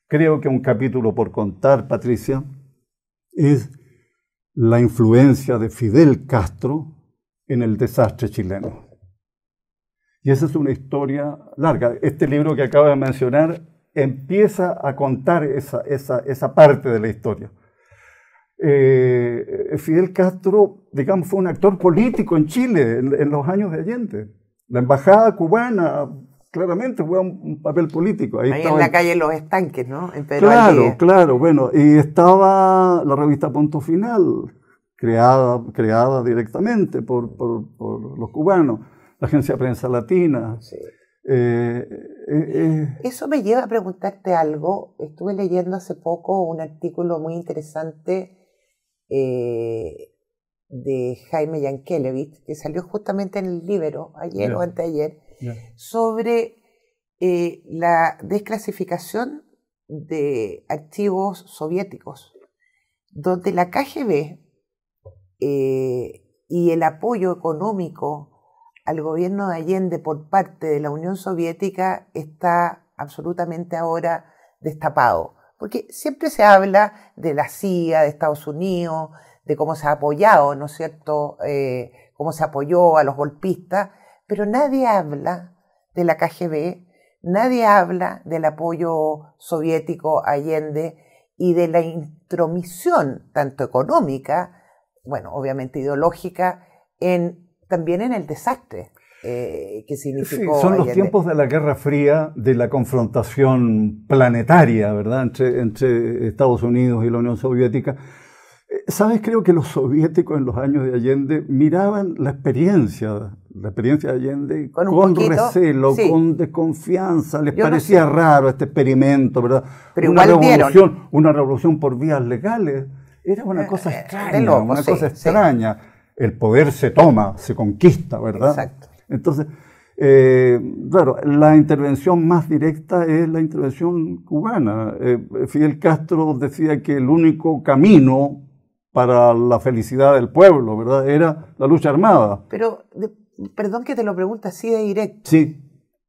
creo que un capítulo por contar, Patricia, es la influencia de Fidel Castro en el desastre chileno. Y esa es una historia larga. Este libro que acabo de mencionar empieza a contar esa, esa, esa parte de la historia. Eh, Fidel Castro, digamos, fue un actor político en Chile en, los años de Allende. La embajada cubana claramente juega un, papel político. Ahí, en la calle Los Estanques, ¿no? En claro, claro, bueno, y estaba la revista Punto Final, creada, creada directamente por, los cubanos, la agencia de prensa latina. Eh, eh, eh, Eso me lleva a preguntarte algo. Estuve leyendo hace poco un artículo muy interesante de Jaime Yankelevich, que salió justamente en el libro ayer o anteayer, sobre eh, la desclasificación de activos soviéticos, donde la KGB eh, y el apoyo económico al gobierno de Allende por parte de la Unión Soviética está absolutamente ahora destapado. Porque siempre se habla de la CIA, de Estados Unidos, de cómo se ha apoyado, ¿no es cierto?, eh, cómo se apoyó a los golpistas, pero nadie habla de la KGB, nadie habla del apoyo soviético a Allende y de la intromisión tanto económica, bueno, obviamente ideológica, también en el desastre. Eh, que significó son los tiempos de la Guerra Fría, de la confrontación planetaria, ¿verdad?, entre Estados Unidos y la Unión Soviética ¿Sabes? Creo que los soviéticos en los años de Allende miraban la experiencia, la experiencia de Allende con, recelo, con desconfianza. Les parecía raro este experimento, ¿verdad? una revolución, una revolución por vías legales. Era una eh, cosa eh, extraña, una cosa extraña. El poder se toma, se conquista, ¿verdad? Exacto. Entonces, eh, claro, la intervención más directa es la intervención cubana. Fidel Castro decía que el único camino para la felicidad del pueblo, ¿verdad? Era la lucha armada. Pero, perdón que te lo pregunte así de directo. Sí.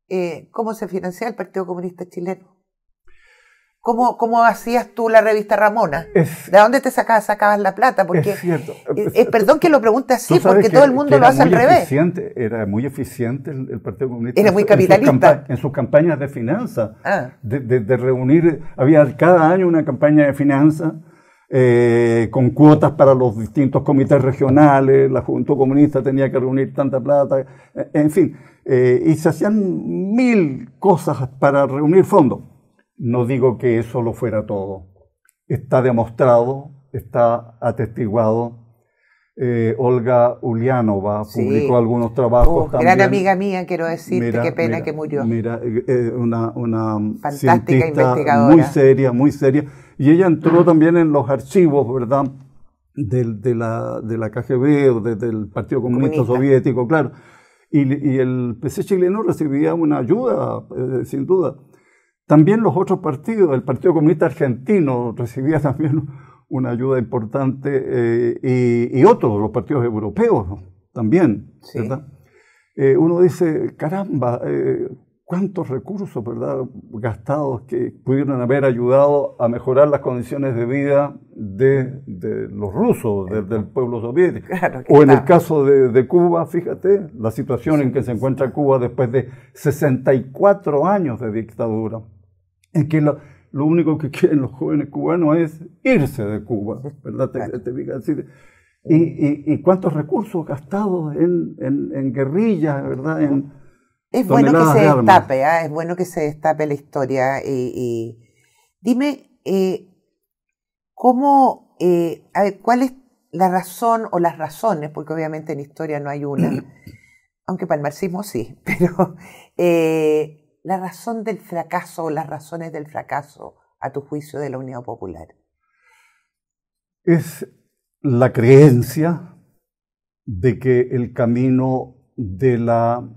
Eh, ¿Cómo se financia el Partido Comunista Chileno? ¿Cómo, ¿Cómo, hacías tú la revista Ramona? ¿De dónde te sacabas, la plata? Porque, es cierto. Es eh, eh, perdón que lo pregunte así, porque todo el mundo lo hace al revés. era muy eficiente el, Partido Comunista. Era muy capitalista. En sus, campañas de finanza, ah. de, reunir, había cada año una campaña de finanza eh, con cuotas para los distintos comités regionales, la Juventud Comunista tenía que reunir tanta plata, eh, en fin, eh, y se hacían mil cosas para reunir fondos. No digo que eso lo fuera todo. Está demostrado, está atestiguado. Olga Ulianova publicó algunos trabajos oh, también. Gran amiga mía, quiero decirte, qué pena que murió. Mira, una, una Fantástica investigadora. muy seria, muy seria y ella entró también en los archivos, ¿verdad? de, la, de la KGB o del Partido Comunista, Soviético, claro. Y, el PC chileno recibía una ayuda, eh, sin duda. También los otros partidos, el Partido Comunista Argentino recibía también una ayuda importante eh, y, otros, los partidos europeos también, ¿verdad? Eh, uno dice, caramba, cuántos recursos ¿verdad? gastados que pudieron haber ayudado a mejorar las condiciones de vida de, los rusos, del pueblo soviético. o en el caso de, Cuba, fíjate, la situación en que se encuentra Cuba después de 64 años de dictadura, en que lo, único que quieren los jóvenes cubanos es irse de Cuba, ¿verdad? Te, y, cuántos recursos gastados en, en, en guerrillas, ¿verdad? En, es bueno que se destape, ¿ah? es bueno que se destape la historia. Dime, eh, ¿cómo, eh, a cuál es la razón o las razones, porque obviamente en historia no hay una, aunque para el marxismo sí, pero eh, la razón del fracaso o las razones del fracaso a tu juicio de la Unión Popular? Es la creencia de que el camino de la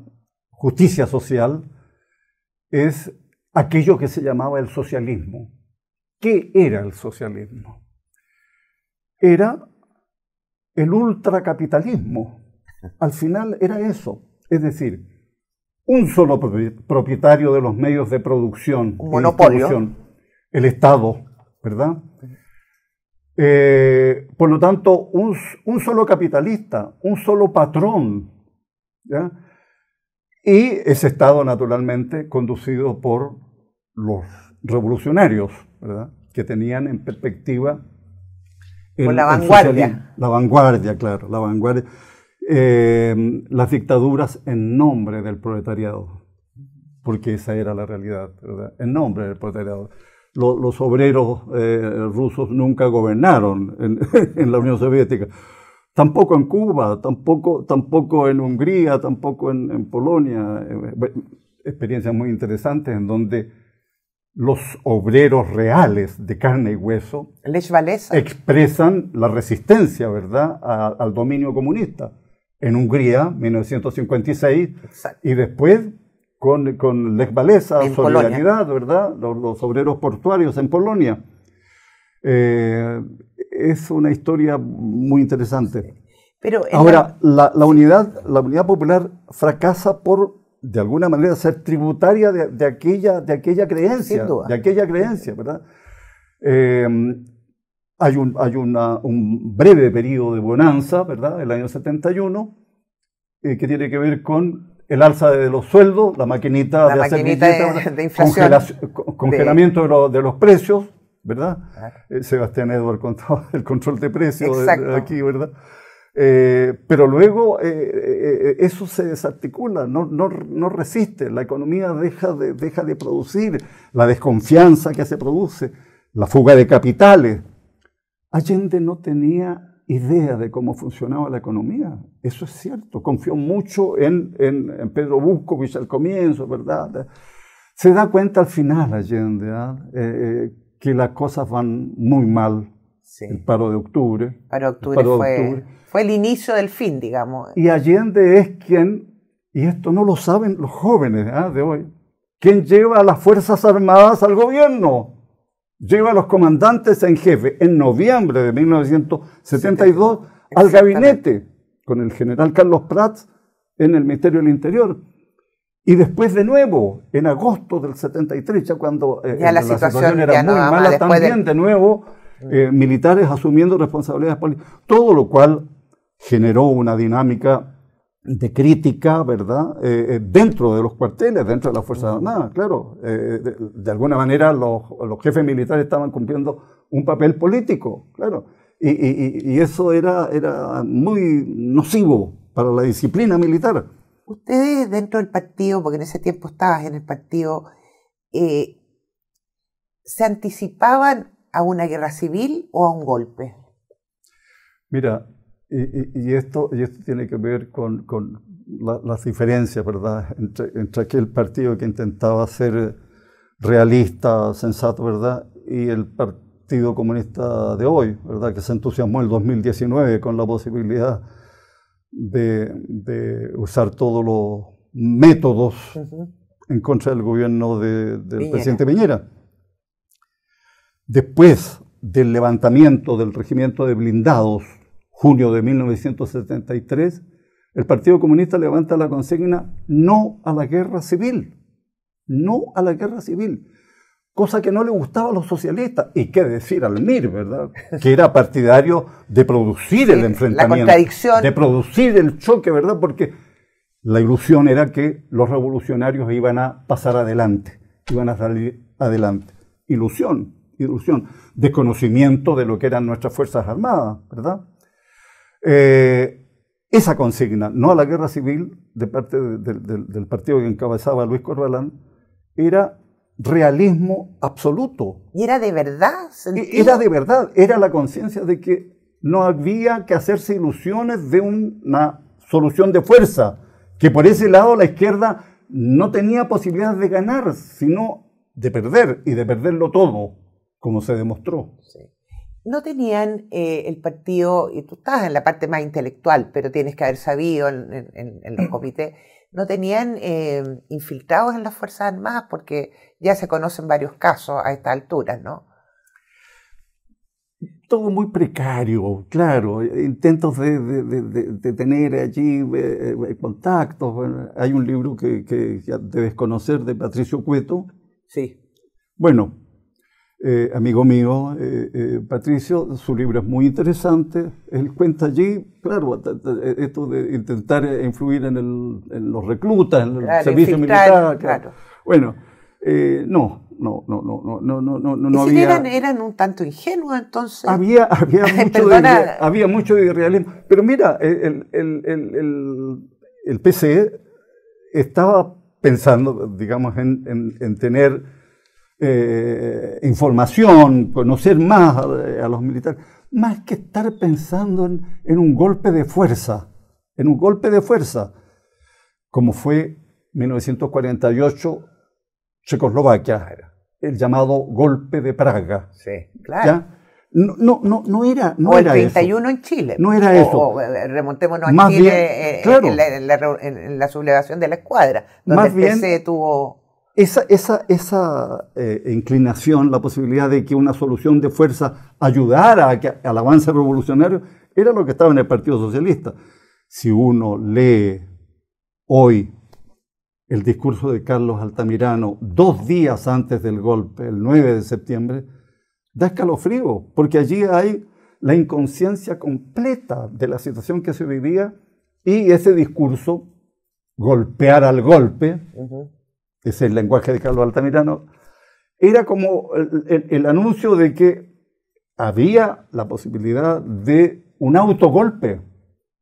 justicia social, es aquello que se llamaba el socialismo. ¿Qué era el socialismo? Era el ultracapitalismo. Al final era eso. Es decir, un solo propietario de los medios de producción. Un e El Estado, ¿verdad? Eh, por lo tanto, un, un, solo capitalista, un solo patrón, ¿ya? Y ese Estado, naturalmente, conducido por los revolucionarios, ¿verdad? que tenían en perspectiva... la vanguardia. La vanguardia, claro, la vanguardia. Em, las dictaduras en nombre del proletariado, porque esa era la realidad, ¿verdad? en nombre del proletariado. los obreros eh, rusos nunca gobernaron en la Unión Soviética Tampoco en Cuba, tampoco, tampoco en Hungría, tampoco en, Polonia. Eh, eh, experiencias muy interesantes en donde los obreros reales de carne y hueso expresan la resistencia ¿verdad? al dominio comunista. En Hungría, 1956, y después con, con Lech Solidaridad, ¿verdad? Los, obreros portuarios en Polonia. Eh, es una historia muy interesante. Pero Ahora, la... unidad, la unidad popular fracasa por, de alguna manera, ser tributaria de, aquella, de aquella creencia. De aquella creencia, ¿verdad? Em, hay un, hay un breve periodo de bonanza, ¿verdad? El año 71, eh, que tiene que ver con el alza de los sueldos, la maquinita de hacer congelamiento de, los precios, ¿verdad? Eh, Sebastián Edward con el control de precios eh, Exacto. aquí, ¿verdad? Eh, pero luego eso se desarticula, no, resiste, la economía deja de, producir, la desconfianza que se produce, la fuga de capitales. Allende no tenía idea de cómo funcionaba la economía. Eso es cierto. Confió mucho en, en, en Pedro Buscovich al comienzo, ¿verdad? Se da cuenta al final Allende ¿ah? ¿eh? que las cosas van muy mal. El paro de octubre. Paro el paro de octubre fue el inicio del fin, digamos. Y Allende es quien, y esto no lo saben los jóvenes ¿ah? de hoy, quien lleva a las Fuerzas Armadas al gobierno. Lleva a los comandantes en jefe en noviembre de 1972 al gabinete con el general Carlos Prats en el Ministerio del Interior. Y después de nuevo, en agosto del 73, ya cuando eh, la, situación, era muy mala también, de, nuevo, mm. eh, militares asumiendo responsabilidades políticas, todo lo cual generó una dinámica de crítica, ¿verdad?, eh, dentro de los cuarteles, dentro de las Fuerzas mm. Armadas, claro. De, alguna manera los, jefes militares estaban cumpliendo un papel político, claro. Y, eso era, era muy nocivo para la disciplina militar ustedes dentro del partido, porque en ese tiempo estabas en el partido, eh, ¿se anticipaban a una guerra civil o a un golpe? Mira, y, esto, tiene que ver con, las diferencias, ¿verdad? Entre, entre, aquel partido que intentaba ser realista, sensato, ¿verdad? Y el partido comunista de hoy, ¿verdad? Que se entusiasmó en el 2019 con la posibilidad de, usar todos los métodos en contra del gobierno del presidente Piñera. Después del levantamiento del regimiento de blindados, junio de 1973, el Partido Comunista levanta la consigna no a la guerra civil, no a la guerra civil cosa que no le gustaba a los socialistas. Y qué decir al MIR, ¿verdad? Que era partidario de producir el enfrentamiento. La De producir el choque, ¿verdad? Porque la ilusión era que los revolucionarios iban a pasar adelante, iban a salir adelante. Ilusión, ilusión. Desconocimiento de lo que eran nuestras Fuerzas Armadas, ¿verdad? Eh, esa consigna, no a la guerra civil de parte del partido que encabezaba Luis Corvalán, era realismo absoluto. Y era de verdad. E, era de verdad, era la conciencia de que no había que hacerse ilusiones de una solución de fuerza, que por ese lado la izquierda no tenía posibilidad de ganar, sino de perder y de perderlo todo, como se demostró no tenían eh, el partido, y tú estás en la parte más intelectual, pero tienes que haber sabido en, los mm. comités, no tenían eh, infiltrados en las Fuerzas Armadas, porque ya se conocen varios casos a esta altura, ¿no? Todo muy precario, claro, intentos de, tener allí eh, contactos. hay un libro que, que, debes conocer de Patricio Cueto. Sí. Bueno, eh, amigo mío, eh, eh, Patricio, su libro es muy interesante. Él cuenta allí, claro, esto de intentar influir en, los reclutas, en el servicio militar. Bueno, no, no, no, no, no, no, no, no había. Eran, un tanto ingenuos entonces. Había, había mucho, de, había mucho de irrealismo. Pero mira, el, PC e estaba pensando, digamos, en, en tener eh, información, conocer más eh, a, los militares, más que estar pensando en, un golpe de fuerza, en un golpe de fuerza, como fue 1948 Checoslovaquia, el llamado golpe de Praga. Sí, claro. No, no, no, no era, no o el era 31 en Chile. No era eso. Eh, remontémonos a Chile en, la, sublevación de la escuadra, donde Más tuvo esa, esa, eh, inclinación, la posibilidad de que una solución de fuerza ayudara al avance revolucionario, era lo que estaba en el Partido Socialista. Si uno lee hoy el discurso de Carlos Altamirano dos días antes del golpe, el 9 de septiembre, da escalofrío, porque allí hay la inconsciencia completa de la situación que se vivía y ese discurso, golpear al golpe, es el lenguaje de Carlos Altamirano, era como el, anuncio de que había la posibilidad de un autogolpe.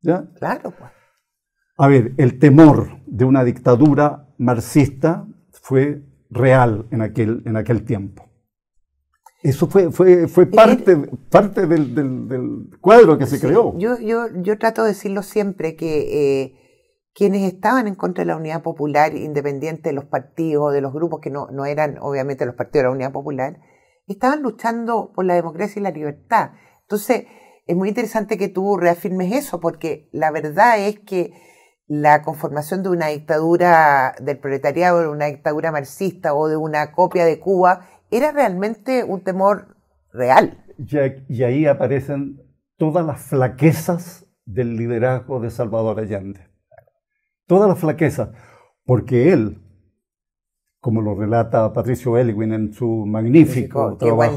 Claro, pues. A ver, el temor de una dictadura marxista fue real en aquel, en aquel tiempo. Eso fue, fue, eh, parte, eh, parte del, cuadro que se creó. Yo, yo, yo, trato de decirlo siempre que eh, quienes estaban en contra de la unidad popular, independiente de los partidos, de los grupos que no, no eran obviamente los partidos de la unidad popular, estaban luchando por la democracia y la libertad. Entonces, es muy interesante que tú reafirmes eso, porque la verdad es que la conformación de una dictadura del proletariado, de una dictadura marxista o de una copia de Cuba, era realmente un temor real. Y, ahí aparecen todas las flaquezas del liderazgo de Salvador Allende toda la flaqueza, porque él, como lo relata Patricio Elwin en su magnífico trabajo,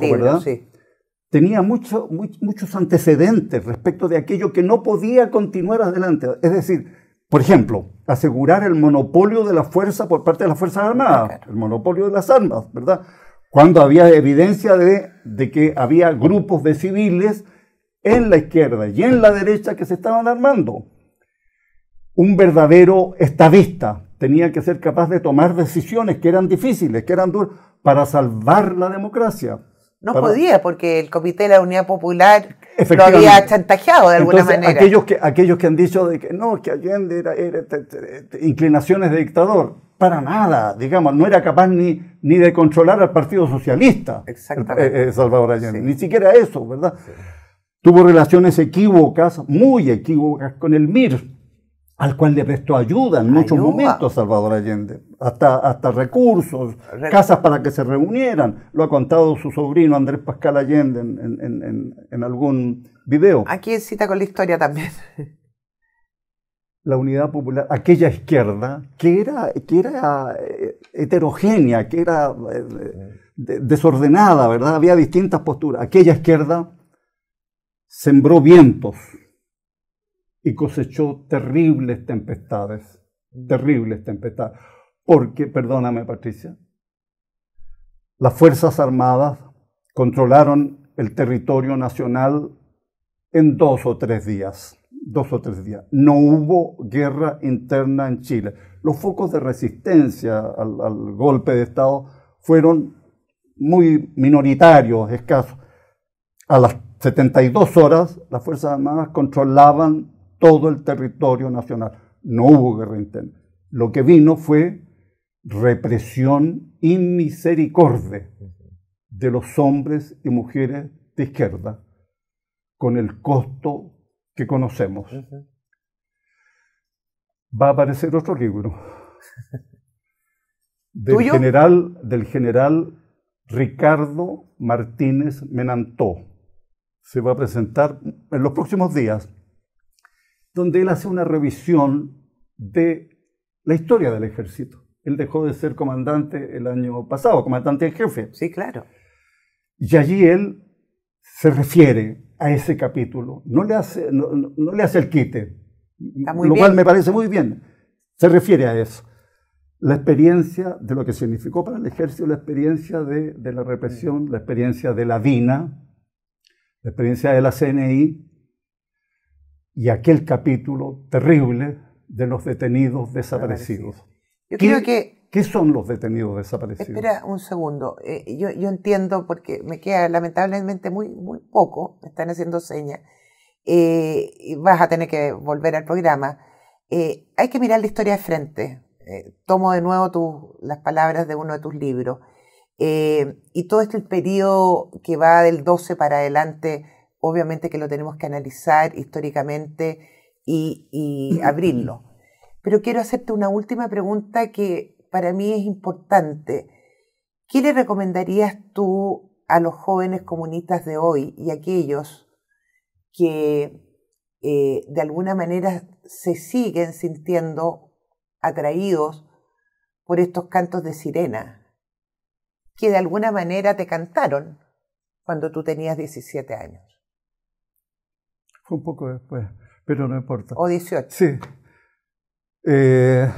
Tenía muchos antecedentes respecto de aquello que no podía continuar adelante. Es decir, por ejemplo, asegurar el monopolio de la fuerza por parte de las Fuerzas Armadas, ah, el monopolio de las armas, ¿verdad? Cuando había evidencia de que había grupos de civiles en la izquierda y en la derecha que se estaban armando un verdadero estadista. Tenía que ser capaz de tomar decisiones que eran difíciles, que eran duras, para salvar la democracia. No podía, porque el Comité de la Unidad Popular lo había chantajeado de alguna manera. Aquellos que, han dicho de que no, que Allende era, inclinaciones de dictador, para nada, digamos, no era capaz ni, ni de controlar al Partido Socialista Exactamente. Eh, eh, Salvador Allende, ni siquiera eso, ¿verdad? Tuvo relaciones equívocas, muy equívocas con el MIR, al cual le prestó ayuda en muchos momentos Salvador Allende, hasta, hasta recursos, casas para que se reunieran. Lo ha contado su sobrino Andrés Pascal Allende en, en, algún video. Aquí cita con la historia también. La unidad popular, aquella izquierda, que era, que era eh, heterogénea, que era eh, desordenada, ¿verdad? Había distintas posturas. Aquella izquierda sembró vientos y cosechó terribles tempestades, terribles tempestades. Porque, perdóname Patricia, las Fuerzas Armadas controlaron el territorio nacional en dos o tres días. Dos o tres días. No hubo guerra interna en Chile. Los focos de resistencia al, golpe de Estado fueron muy minoritarios, escasos. A las 72 horas, las Fuerzas Armadas controlaban todo el territorio nacional. No hubo guerra interna. Lo que vino fue represión misericordia de los hombres y mujeres de izquierda, con el costo que conocemos. Va a aparecer otro libro del general Ricardo Martínez Menantó. Se va a presentar en los próximos días donde él hace una revisión de la historia del ejército. Él dejó de ser comandante el año pasado, comandante en jefe. Sí, claro. Y allí él se refiere a ese capítulo, no le hace, no, le hace el quite, muy lo cual me parece muy bien. Se refiere a eso. La experiencia de lo que significó para el ejército, la experiencia de, de la represión, la experiencia de la DINA, la experiencia de la CNI, y aquel capítulo terrible de los detenidos desaparecidos. Yo ¿Qué, creo que... ¿Qué son los detenidos desaparecidos? Espera un segundo. Eh, yo, yo, entiendo, porque me queda lamentablemente muy, muy poco, me están haciendo señas. Eh, y vas a tener que volver al programa. Eh, hay que mirar la historia de frente. tomo de nuevo tus las palabras de uno de tus libros. y todo este periodo que va del 12 para adelante obviamente que lo tenemos que analizar históricamente y, mm. abrirlo. Pero quiero hacerte una última pregunta que para mí es importante. ¿Qué le recomendarías tú a los jóvenes comunistas de hoy y a aquellos que eh, de alguna manera se siguen sintiendo atraídos por estos cantos de sirena, que de alguna manera te cantaron cuando tú tenías 17 años? un poco después, pero no importa. O 18. Sí. Eh,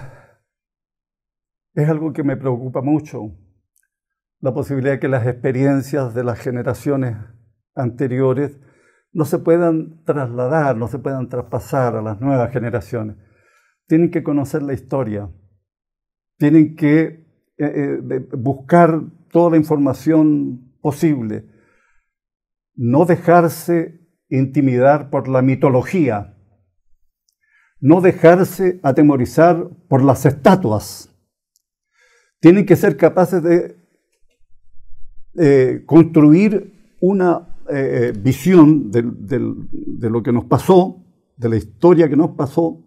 es algo que me preocupa mucho, la posibilidad de que las experiencias de las generaciones anteriores no se puedan trasladar, no se puedan traspasar a las nuevas generaciones. Tienen que conocer la historia, tienen que eh, eh, buscar toda la información posible, no dejarse intimidar por la mitología, no dejarse atemorizar por las estatuas. Tienen que ser capaces de eh, construir una eh, eh, visión de lo que nos pasó, de la historia que nos pasó,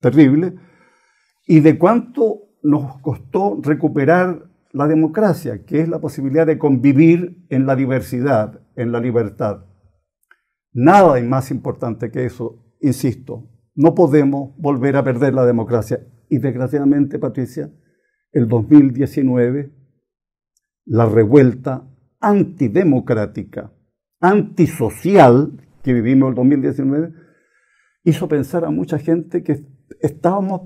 terrible, y de cuánto nos costó recuperar la democracia, que es la posibilidad de convivir en la diversidad, en la libertad. Nada es más importante que eso, insisto. No podemos volver a perder la democracia. Y desgraciadamente, Patricia, el 2019, la revuelta antidemocrática, antisocial que vivimos el 2019, hizo pensar a mucha gente que estábamos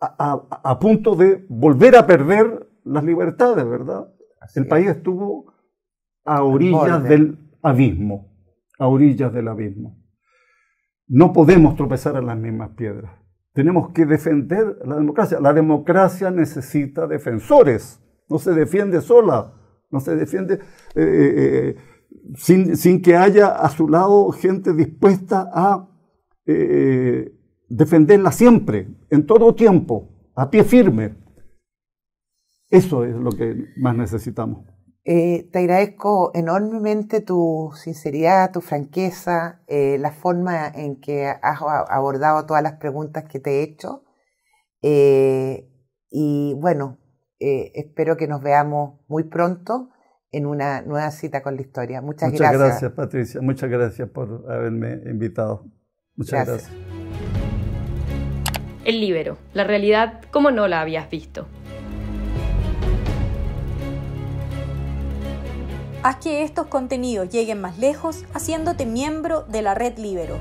a, punto de volver a perder las libertades, ¿verdad? el país estuvo a orillas del abismo a orillas del abismo. No podemos tropezar en las mismas piedras. Tenemos que defender la democracia. La democracia necesita defensores. No se defiende sola. No se defiende eh, eh, eh, sin, que haya a su lado gente dispuesta a defenderla siempre, en todo tiempo, a pie firme. Eso es lo que más necesitamos. Eh, te agradezco enormemente tu sinceridad, tu franqueza, eh, la forma en que has abordado todas las preguntas que te he hecho. Eh, y bueno, espero que nos veamos muy pronto en una nueva cita con la historia. Muchas, gracias. Muchas gracias, Patricia. Muchas gracias por haberme invitado. Muchas gracias. El libro, la realidad como no la habías visto. Haz que estos contenidos lleguen más lejos haciéndote miembro de la red Libero.